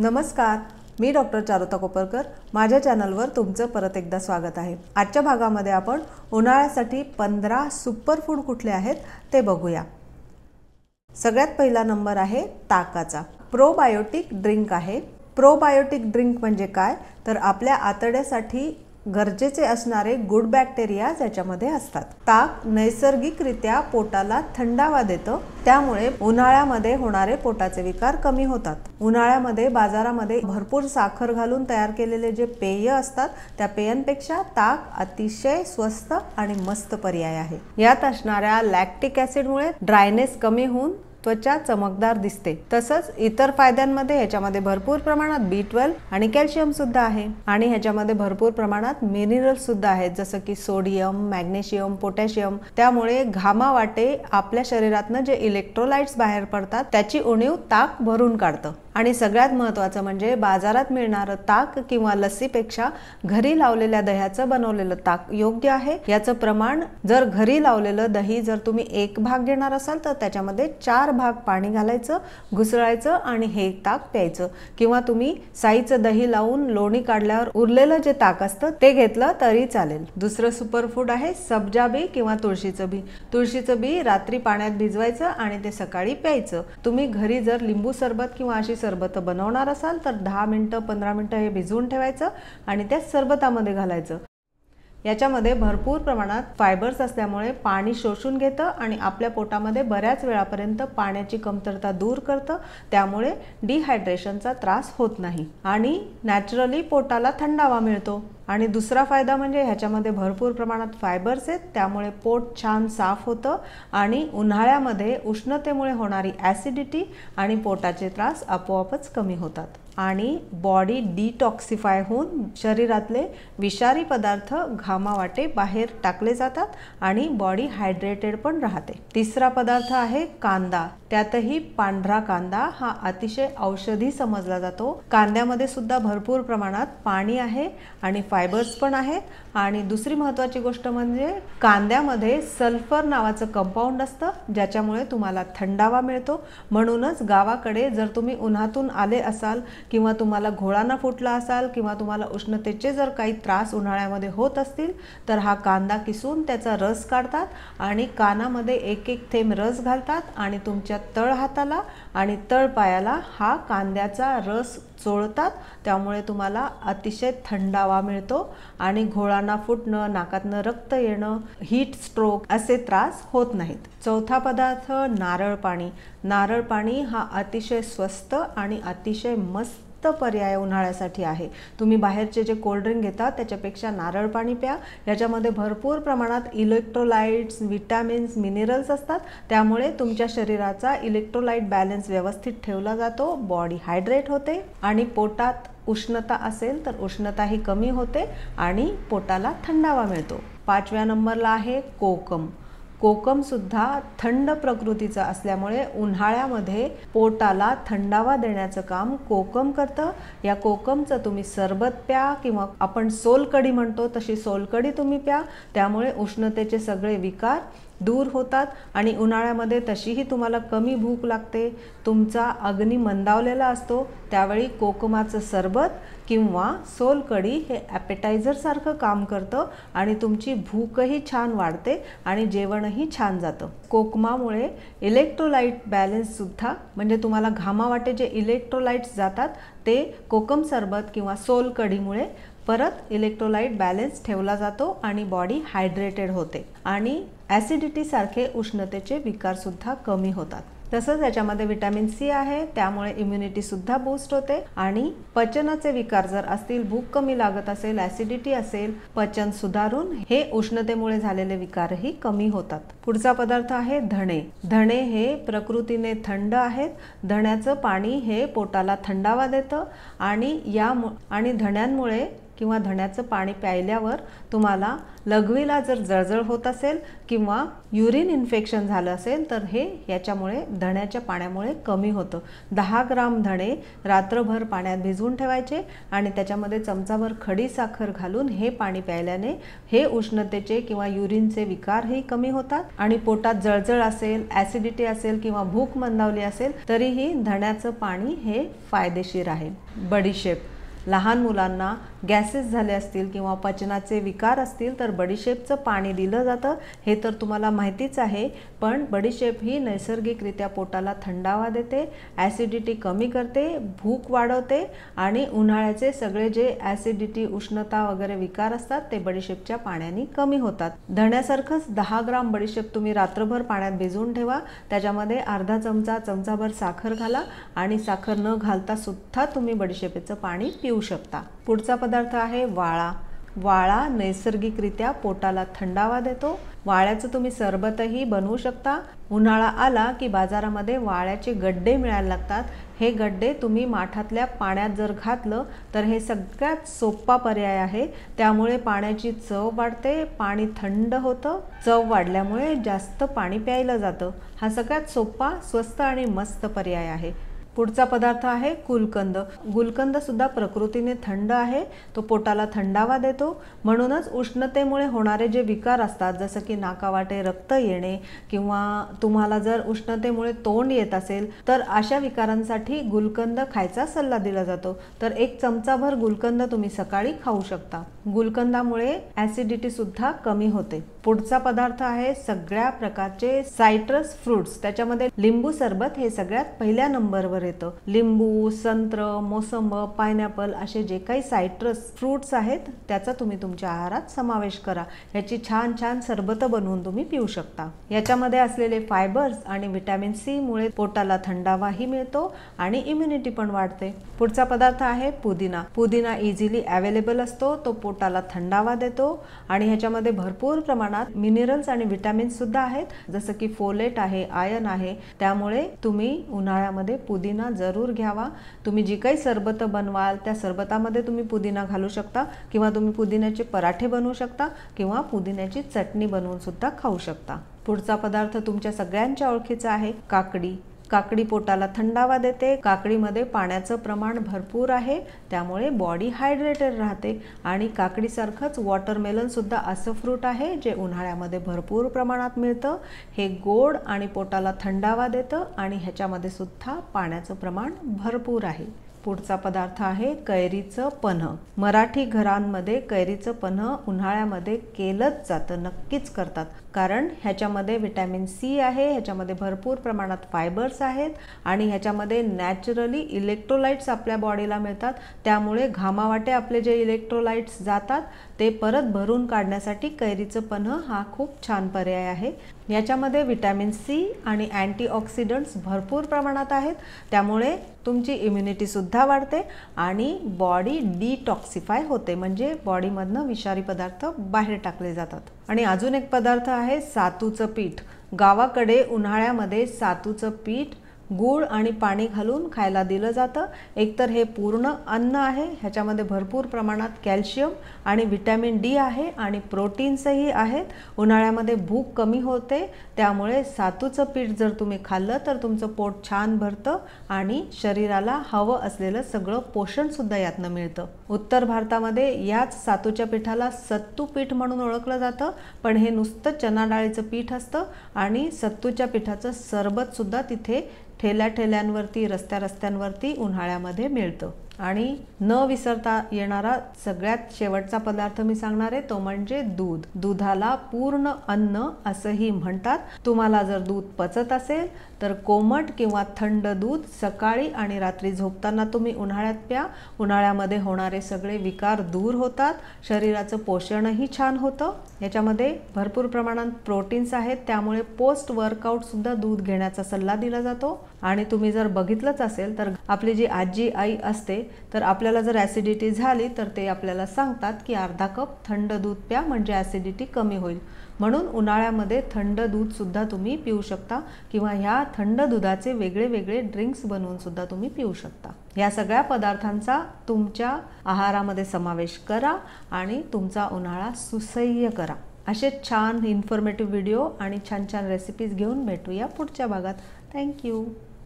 नमस्कार मी डॉक्टर चारुता कोपरकर माझ्या चॅनलवर तुमचं परत एकदा स्वागत आहे आजच्या भागामध्ये आपण उन्हाळ्यासाठी पंधरा फूड कुठले आहेत ते बघूया सगळ्यात पहिला नंबर आहे ताकाचा प्रोबायोटिक ड्रिंक आहे प्रोबायोटिक ड्रिंक म्हणजे काय तर आपल्या आतड्यासाठी गरजेचे असणारे गुड बॅक्टेरिया त्याच्यामध्ये असतात ताक नैसर्गिकरित्या पोटाला थंडावा देतं त्यामुळे उन्हाळ्यामध्ये होणारे पोटाचे विकार कमी होतात उन्हाळ्यामध्ये बाजारामध्ये भरपूर साखर घालून तयार केलेले जे पेय असतात त्या पेयांपेक्षा ताक अतिशय स्वस्त आणि मस्त पर्याय आहे यात असणाऱ्या लॅक्टिक ऍसिडमुळे ड्रायनेस कमी होऊन त्वचा चमकदार दिसते तसंच इतर फायद्यांमध्ये ह्याच्यामध्ये भरपूर प्रमाणात बी ट्वेल्व आणि कॅल्शियम सुद्धा आहे आणि ह्याच्यामध्ये भरपूर प्रमाणात मिनरल सुद्धा आहेत जसं की सोडियम मॅग्नेशियम पोटॅशियम त्यामुळे वाटे आपल्या शरीरातनं जे इलेक्ट्रोलाइट्स बाहेर पडतात त्याची उणीव ताक भरून काढतं आणि सगळ्यात महत्त्वाचं म्हणजे बाजारात मिळणारं ताक किंवा लस्सीपेक्षा घरी लावलेल्या दह्याचं बनवलेलं ताक योग्य आहे याचं प्रमाण जर घरी लावलेलं दही जर तुम्ही एक भाग घेणार असाल तर त्याच्यामध्ये चार भाग पाणी घालायचं घुसळायचं आणि हे ताक प्यायचं किंवा तुम्ही साईचं दही लावून लोणी काढल्यावर उरलेलं जे ताक असतं ते घेतलं तरी चालेल दुसरं सुपरफूड आहे सबजा बी किंवा तुळशीचं बी तुळशीचं बी रात्री पाण्यात भिजवायचं आणि ते सकाळी प्यायचं तुम्ही घरी जर लिंबू सरबत किंवा अशी सरबत बनवणार असाल तर दहा मिनटं पंधरा मिनटं हे भिजवून ठेवायचं आणि त्या सरबतामध्ये घालायचं याच्यामध्ये भरपूर प्रमाणात फायबर्स असल्यामुळे पाणी शोषून घेतं आणि आपल्या पोटामध्ये बऱ्याच वेळापर्यंत पाण्याची कमतरता दूर करतं त्यामुळे डिहायड्रेशनचा त्रास होत नाही आणि नॅचरली पोटाला थंडावा मिळतो आणि दुसरा फायदा म्हणजे ह्याच्यामध्ये भरपूर प्रमाणात फायबर्स आहेत त्यामुळे पोट छान साफ होतं आणि उन्हाळ्यामध्ये उष्णतेमुळे होणारी ॲसिडिटी आणि पोटाचे त्रास आपोआपच कमी होतात आणि बॉडी डिटॉक्सिफाय होऊन शरीरातले विषारी पदार्थ घामावाटे बाहेर टाकले जातात आणि बॉडी हायड्रेटेड पण राहते तिसरा पदार्थ आहे कांदा त्यातही पांढरा कांदा हा अतिशय औषधी समजला जातो कांद्यामध्ये सुद्धा भरपूर प्रमाणात पाणी आहे आणि फायबर्स पण आहेत आणि दुसरी महत्वाची गोष्ट म्हणजे कांद्यामध्ये सल्फर नावाचं कंपाऊंड असतं ज्याच्यामुळे तुम्हाला थंडावा मिळतो म्हणूनच गावाकडे जर तुम्ही उन्हातून आले असाल किंवा तुम्हाला घोळाना फुटला असाल किंवा तुम्हाला उष्णतेचे जर काही त्रास उन्हाळ्यामध्ये होत असतील तर हा कांदा किसून त्याचा रस काढतात आणि कानामध्ये एक एक थेंब रस घालतात आणि तुमच्या तळ हाताला आणि तळपायाला हा कांद्याचा रस चोळतात त्यामुळे तुम्हाला अतिशय थंडावा मिळतो आणि घोळांना फुटणं नाकातनं रक्त येणं हीट स्ट्रोक असे त्रास होत नाहीत चौथा पदार्थ नारळ पाणी नारळ पाणी हा अतिशय स्वस्त आणि अतिशय मस्त फक्त पर्याय उन्हाळ्यासाठी आहे तुम्ही बाहेरचे जे कोल्ड्रिंक घेता त्याच्यापेक्षा नारळ पाणी प्या याच्यामध्ये भरपूर प्रमाणात इलेक्ट्रोलाइट्स विटॅमिन्स मिनरल्स असतात त्यामुळे तुमच्या शरीराचा इलेक्ट्रोलाइट बॅलन्स व्यवस्थित ठेवला जातो बॉडी हायड्रेट होते आणि पोटात उष्णता असेल तर उष्णता ही कमी होते आणि पोटाला थंडावा मिळतो पाचव्या नंबरला आहे कोकम कोकम कोकमसुद्धा थंड प्रकृतीचं असल्यामुळे उन्हाळ्यामध्ये पोटाला थंडावा देण्याचं काम कोकम करतं या कोकमचं तुम्ही सरबत प्या किंवा आपण सोलकडी म्हणतो तशी सोलकडी तुम्ही प्या त्यामुळे उष्णतेचे सगळे विकार दूर होतात आणि उन्हाळ्यामध्ये तशीही तुम्हाला कमी भूक लागते तुमचा अग्नी मंदावलेला असतो त्यावेळी कोकमाचं सरबत किंवा सोलकढी हे ॲपेटायझरसारखं काम करतं आणि तुमची भूकही छान वाढते आणि जेवणही छान जातं कोकमामुळे इलेक्ट्रोलाईट बॅलेन्ससुद्धा म्हणजे तुम्हाला घामावाटे जे इलेक्ट्रोलाईट्स जातात ते कोकम सरबत किंवा सोलकढीमुळे परत इलेक्ट्रोलाइट बॅलेन्स ठेवला जातो आणि बॉडी हायड्रेटेड होते आणि सारखे उष्णतेचे विकार सुद्धा कमी होतात तसंच याच्यामध्ये विटॅमिन सी आहे त्यामुळे इम्युनिटी सुद्धा बूस्ट होते आणि पचनाचे विकार जर असतील भूक कमी लागत असेल ऍसिडिटी असेल पचन सुधारून हे उष्णतेमुळे झालेले विकारही कमी होतात पुढचा पदार्थ आहे धणे धणे हे प्रकृतीने थंड आहेत धण्याचं पाणी हे पोटाला थंडावा देतं आणि या आणि धण्यांमुळे किंवा धण्याचं पाणी प्यायल्यावर तुम्हाला लघवीला जर जळजळ होत असेल किंवा युरिन इन्फेक्शन झालं असेल तर हे याच्यामुळे धण्याच्या पाण्यामुळे कमी होतं दहा ग्राम धणे रात्रभर पाण्यात भिजवून ठेवायचे आणि त्याच्यामध्ये चमचाभर खडी साखर घालून हे पाणी प्यायल्याने हे उष्णतेचे किंवा युरिनचे विकारही कमी होतात आणि पोटात जळजळ असेल ॲसिडिटी असेल किंवा भूक मंदावली असेल तरीही धण्याचं पाणी हे फायदेशीर आहे बडीशेप लहान मुलांना गॅसेस झाले असतील किंवा पचनाचे विकार असतील तर बडीशेपचं पाणी दिलं जातं हे तर तुम्हाला माहितीच आहे पण बडीशेप ही नैसर्गिकरित्या पोटाला थंडावा देते ॲसिडिटी कमी करते भूक वाढवते आणि उन्हाळ्याचे सगळे जे ॲसिडिटी उष्णता वगैरे विकार असतात ते बडीशेपच्या पाण्याने कमी होतात धण्यासारखंच दहा ग्राम बडीशेप तुम्ही रात्रभर पाण्यात भिजवून ठेवा त्याच्यामध्ये अर्धा चमचा चमचाभर साखर घाला आणि साखर न घालता सुद्धा तुम्ही बडीशेपेचं पाणी पिऊ शकता पुढचा पदार्थ आहे वाळा वाळा नैसर्गिकरित्या पोटाला थंडावा देतो वाळ्याचं तुम्ही सरबतही बनवू शकता उन्हाळा आला की बाजारामध्ये वाळ्याचे गड्डे मिळायला लागतात हे गड्डे तुम्ही माठातल्या पाण्यात जर घातलं तर हे सगळ्यात सोपा पर्याय आहे त्यामुळे पाण्याची चव वाढते पाणी थंड होतं चव वाढल्यामुळे जास्त पाणी प्यायलं जातं हा सगळ्यात सोपा स्वस्त आणि मस्त पर्याय आहे पुढचा पदार्थ आहे गुलकंद गुलकंद सुद्धा प्रकृतीने थंड आहे तो पोटाला थंडावा देतो म्हणूनच उष्णतेमुळे होणारे जे विकार असतात जसं की नाकावाटे रक्त येणे किंवा तुम्हाला जर उष्णतेमुळे तोंड येत असेल तर अशा विकारांसाठी गुलकंद खायचा सल्ला दिला जातो तर एक चमचाभर गुलकंद तुम्ही सकाळी खाऊ शकता गुलकंदामुळे ऍसिडिटी सुद्धा कमी होते पुढचा पदार्थ आहे सगळ्या प्रकारचे सायट्रस फ्रुट्स त्याच्यामध्ये लिंबू सरबत हे सगळ्यात पहिल्या नंबरवर येतं लिंबू संत्र मोसंब पायनॅपल असे जे काही सायट्रस फ्रुट्स आहेत त्याचा तुम्ही तुमच्या आहारात समावेश करा याची छान छान सरबत बनवून तुम्ही पिऊ शकता याच्यामध्ये असलेले फायबर्स आणि व्हिटॅमिन सी मुळे पोटाला थंडावाही मिळतो आणि इम्युनिटी पण वाढते पुढचा पदार्थ आहे पुदिना पुदिना इझिली अवेलेबल असतो तो पोटाला थंडावा देतो आणि ह्याच्यामध्ये भरपूर प्रमाणात मिनरल्स आणि व्हिटॅमिन सुद्धा आहेत जसं की फोलेट आहे आयन आहे त्यामुळे तुम्ही उन्हाळ्यामध्ये पुदिना पुदिना जरूर घ्यावा तुम्ही जी काही सरबत बनवाल त्या सरबतामध्ये तुम्ही पुदिना घालू शकता किंवा तुम्ही पुदिन्याचे पराठे बनवू शकता किंवा पुदिन्याची चटणी बनवून सुद्धा खाऊ शकता पुढचा पदार्थ तुमच्या सगळ्यांच्या ओळखीचा आहे काकडी काकडी पोटाला थंडावा देते काकडीमध्ये पाण्याचं प्रमाण भरपूर आहे त्यामुळे बॉडी हायड्रेटेड राहते आणि काकडीसारखंच वॉटरमेलनसुद्धा असं फ्रूट आहे जे उन्हाळ्यामध्ये भरपूर प्रमाणात मिळतं हे गोड आणि पोटाला थंडावा देतं आणि ह्याच्यामध्ये सुद्धा पाण्याचं प्रमाण भरपूर आहे पुढचा पदार्थ आहे कैरीचं पन्ह मराठी घरांमध्ये कैरीचं पन्ह उन्हाळ्यामध्ये केलंच जातं नक्कीच करतात कारण ह्याच्यामध्ये व्हिटॅमिन सी आहे ह्याच्यामध्ये भरपूर प्रमाणात फायबर्स आहेत आणि ह्याच्यामध्ये नॅचरली इलेक्ट्रोलाइट्स आपल्या बॉडीला मिळतात त्यामुळे घामावाटे आपले जे इलेक्ट्रोलाइट्स जातात ते परत भरून काढण्यासाठी कैरीचं पन्ह हा खूप छान पर्याय आहे याच्यामध्ये विटॅमिन सी आणि अँटीऑक्सिडंट्स भरपूर प्रमाणात आहेत त्यामुळे तुमची इम्युनिटीसुद्धा वाढते आणि बॉडी डिटॉक्सिफाय होते म्हणजे बॉडीमधनं विषारी पदार्थ बाहेर टाकले जातात आणि अजून एक पदार्थ आहे सातूचं पीठ गावाकडे उन्हाळ्यामध्ये सातूचं पीठ गूळ आणि पाणी घालून खायला दिलं जातं एकतर हे पूर्ण अन्न आहे ह्याच्यामध्ये भरपूर प्रमाणात कॅल्शियम आणि व्हिटॅमिन डी आहे आणि प्रोटीन्सही आहेत उन्हाळ्यामध्ये भूक कमी होते त्यामुळे सातूचं पीठ जर तुम्ही खाल्लं तर तुमचं पोट छान भरतं आणि शरीराला हवं असलेलं सगळं पोषणसुद्धा यातनं मिळतं उत्तर भारतामध्ये याच सातूच्या पिठाला सत्तू पीठ म्हणून ओळखलं जातं पण हे नुसतं चना डाळीचं पीठ असतं आणि सत्तूच्या पिठाचं सरबतसुद्धा तिथे ठेल्या ठेल्यांवरती रस्त्या रस्त्यांवरती उन्हाळ्यामध्ये मिळतं आणि न विसरता येणारा सगळ्यात शेवटचा पदार्थ मी सांगणार आहे तो म्हणजे दूध दुधाला पूर्ण अन्न असंही म्हणतात तुम्हाला जर दूध पचत असेल तर कोमट किंवा थंड दूध सकाळी आणि रात्री झोपताना तुम्ही उन्हाळ्यात प्या उन्हाळ्यामध्ये होणारे सगळे विकार दूर होतात शरीराचं पोषणही छान होतं याच्यामध्ये भरपूर प्रमाणात प्रोटीन्स आहेत त्यामुळे पोस्ट वर्कआउट सुद्धा दूध घेण्याचा सल्ला दिला जातो आणि तुम्ही जर बघितलंच असेल तर आपली जी आजी आई असते तर आपल्याला जर ऍसिडिटी झाली तर ते आपल्याला सांगतात की अर्धा कप थंड दूध प्या म्हणजे ऍसिडिटी कमी होईल म्हणून उन्हाळ्यामध्ये थंड दूधसुद्धा तुम्ही पिऊ शकता किंवा ह्या थंड दुधाचे वेगळे वेगळे ड्रिंक्स बनवूनसुद्धा तुम्ही पिऊ शकता या सगळ्या पदार्थांचा तुमच्या आहारामध्ये समावेश करा आणि तुमचा उन्हाळा सुसह्य करा असे छान इन्फॉर्मेटिव्ह व्हिडिओ आणि छान छान रेसिपीज घेऊन भेटूया पुढच्या भागात थँक्यू